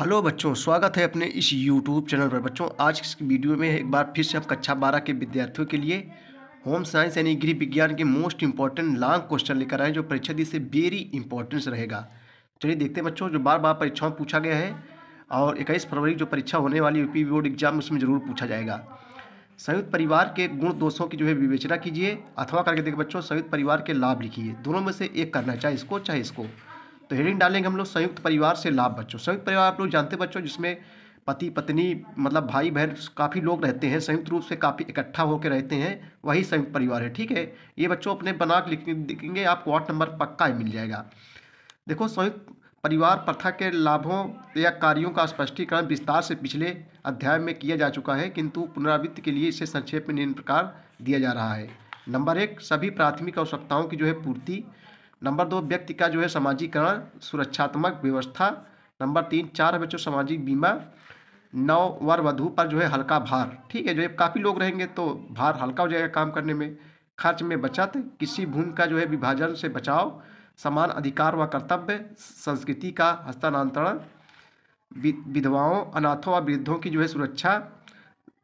hello बच्चों स्वागत है अपने इस यूट्यूब चैनल पर बच्चों आज इस वीडियो में एक बार फिर से हम कक्षा बारह के विद्यार्थियों के लिए होम साइंस यानी गृह विज्ञान के मोस्ट इंपॉर्टेंट लॉन्ग क्वेश्चन लेकर आए जो परीक्षा दी से वेरी इंपॉर्टेंस रहेगा चलिए देखते हैं बच्चों जो बार बार परीक्षाओं पूछा गया है और इक्कीस फरवरी जो परीक्षा होने वाली यूपी बोर्ड एग्जाम उसमें जरूर पूछा जाएगा संयुक्त परिवार के गुण दोषों की जो है विवेचना कीजिए अथवा करके देखिए बच्चों संयुक्त परिवार के लाभ लिखिए दोनों में से एक करना है चाहे इसको चाहे इसको तो हेडिंग डालेंगे हम लोग संयुक्त परिवार से लाभ बच्चों संयुक्त परिवार आप लोग जानते बच्चों जिसमें पति पत्नी मतलब भाई बहन काफ़ी लोग रहते हैं संयुक्त रूप से काफ़ी इकट्ठा होकर रहते हैं वही संयुक्त परिवार है ठीक है ये बच्चों अपने बना के लिखेंगे आपको वार्ड नंबर पक्का ही मिल जाएगा देखो संयुक्त परिवार प्रथा के लाभों या कार्यों का स्पष्टीकरण विस्तार से पिछले अध्याय में किया जा चुका है किंतु पुनरावृत्ति के लिए इसे संक्षेप में निम्न प्रकार दिया जा रहा है नंबर एक सभी प्राथमिक आवश्यकताओं की जो है पूर्ति नंबर दो व्यक्ति का जो है सामाजिकरण सुरक्षात्मक व्यवस्था नंबर तीन चार बच्चों सामाजिक बीमा नौ वर वधु पर जो है हल्का भार ठीक है जो है काफ़ी लोग रहेंगे तो भार हल्का हो जाएगा काम करने में खर्च में बचत किसी भूमि का जो है विभाजन से बचाव समान अधिकार व कर्तव्य संस्कृति का हस्तांतरण विधवाओं अनाथों व वृद्धों की जो है सुरक्षा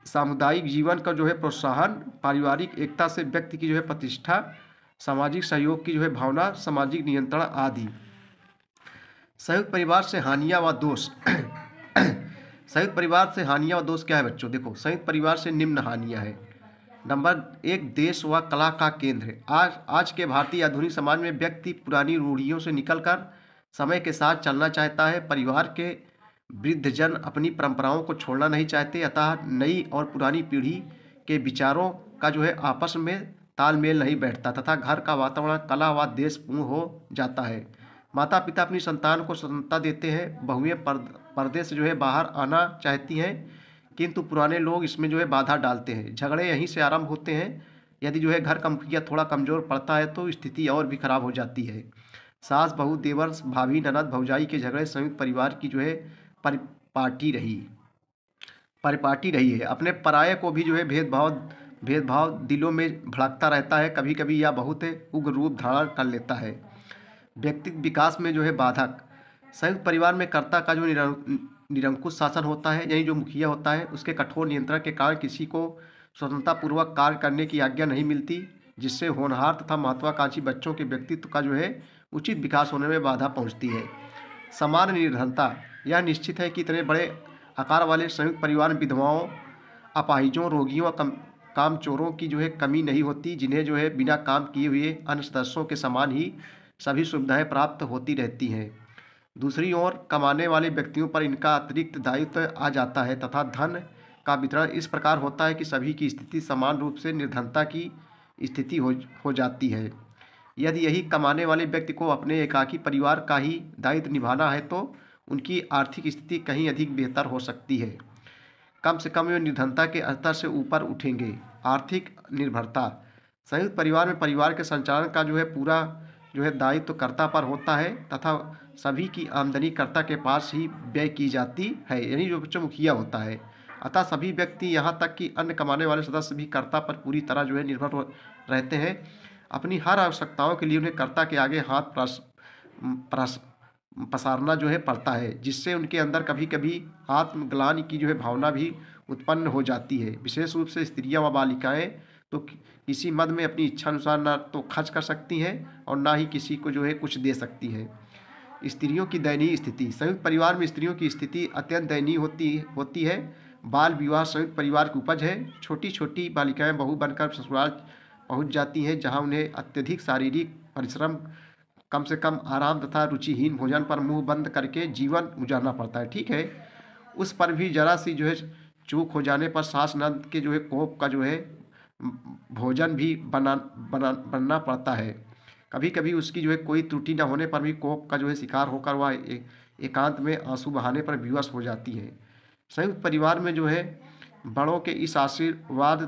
सामुदायिक जीवन का जो है प्रोत्साहन पारिवारिक एकता से व्यक्ति की जो है प्रतिष्ठा सामाजिक सहयोग की जो है भावना सामाजिक नियंत्रण आदि संयुक्त परिवार से हानियाँ व दोष संयुक्त परिवार से हानिया व दोष क्या है बच्चों देखो संयुक्त परिवार से निम्न हानियाँ हैं नंबर एक देश व कला का केंद्र है आज आज के भारतीय आधुनिक समाज में व्यक्ति पुरानी रूढ़ियों से निकलकर समय के साथ चलना चाहता है परिवार के वृद्धजन अपनी परंपराओं को छोड़ना नहीं चाहते अतः नई और पुरानी पीढ़ी के विचारों का जो है आपस में तालमेल नहीं बैठता तथा घर का वातावरण कला व देशपूर्ण हो जाता है माता पिता अपनी संतान को स्वतंत्रता देते हैं बहुएँ पर्दे से जो है बाहर आना चाहती हैं किंतु पुराने लोग इसमें जो है बाधा डालते हैं झगड़े यहीं से आरंभ होते हैं यदि जो है घर का मुखिया थोड़ा कमज़ोर पड़ता है तो स्थिति और भी खराब हो जाती है सास बहु देवर भाभी ननद भौजाई के झगड़े संयुक्त परिवार की जो है परिपाटी रही परिपाटी रही है अपने पराये को भी जो है भेदभाव भेदभाव दिलों में भड़कता रहता है कभी कभी यह बहुत उग्र रूप धारण कर लेता है व्यक्ति विकास में जो है बाधक संयुक्त परिवार में कर्ता का जो निरंकुश शासन होता है यानी जो मुखिया होता है उसके कठोर नियंत्रण के कारण किसी को स्वतंत्रतापूर्वक कार्य करने की आज्ञा नहीं मिलती जिससे होनहार तथा महत्वाकांक्षी बच्चों के व्यक्तित्व का जो है उचित विकास होने में बाधा पहुंचती है समान निर्धनता यह निश्चित है कि इतने बड़े आकार वाले संयुक्त परिवार विधवाओं अपाहिजों रोगियों काम चोरों की जो है कमी नहीं होती जिन्हें जो है बिना काम किए हुए अन्य सदस्यों के समान ही सभी सुविधाएं प्राप्त होती रहती हैं दूसरी ओर कमाने वाले व्यक्तियों पर इनका अतिरिक्त दायित्व आ जाता है तथा धन का वितरण इस प्रकार होता है कि सभी की स्थिति समान रूप से निर्धनता की स्थिति हो हो जाती है यदि यही कमाने वाले व्यक्ति को अपने एकाकी परिवार का ही दायित्व निभाना है तो उनकी आर्थिक स्थिति कहीं अधिक बेहतर हो सकती है कम से कम वे निर्धनता के स्तर से ऊपर उठेंगे आर्थिक निर्भरता संयुक्त परिवार में परिवार के संचालन का जो है पूरा जो है दायित्व तो कर्ता पर होता है तथा सभी की आमदनी कर्ता के पास ही व्यय की जाती है यानी जो बच्चों मुखिया होता है अतः सभी व्यक्ति यहाँ तक कि अन्य कमाने वाले सदस्य भी कर्ता पर पूरी तरह जो है निर्भर रहते हैं अपनी हर आवश्यकताओं के लिए उन्हें कर्ता के आगे हाथ प्रस, प्रस, पसारना जो है पड़ता है जिससे उनके अंदर कभी कभी आत्मग्लान की जो है भावना भी उत्पन्न हो जाती है विशेष रूप से स्त्रियां व बालिकाएं तो किसी मद में अपनी इच्छा अनुसार ना तो खर्च कर सकती हैं और ना ही किसी को जो है कुछ दे सकती हैं स्त्रियों की दयनीय स्थिति संयुक्त परिवार में स्त्रियों की स्थिति अत्यंत दयनीय होती होती है बाल विवाह संयुक्त परिवार की उपज है छोटी छोटी बालिकाएं बहु बनकर ससुराल पहुंच जाती हैं जहां उन्हें अत्यधिक शारीरिक परिश्रम कम से कम आराम तथा रुचिहीन भोजन पर मुंह बंद करके जीवन गुजारना पड़ता है ठीक है उस पर भी जरा सी जो है चूक हो जाने पर सांस नंद के जो है कोप का जो है भोजन भी बना बना बनना पड़ता है कभी कभी उसकी जो है कोई त्रुटि न होने पर भी कोप का जो है शिकार होकर वह एकांत में आंसू बहाने पर विवश हो जाती है संयुक्त परिवार में जो है बड़ों के इस आशीर्वाद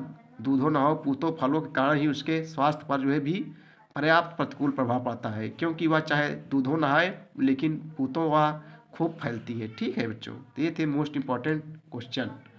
दूधों न पूतों फलों के कारण ही उसके स्वास्थ्य पर जो है भी पर्याप्त प्रतिकूल प्रभाव पड़ता है क्योंकि वह चाहे दूधों नहाए लेकिन पूतों वह खूब फैलती है ठीक है बच्चों ये थे मोस्ट इम्पॉर्टेंट क्वेश्चन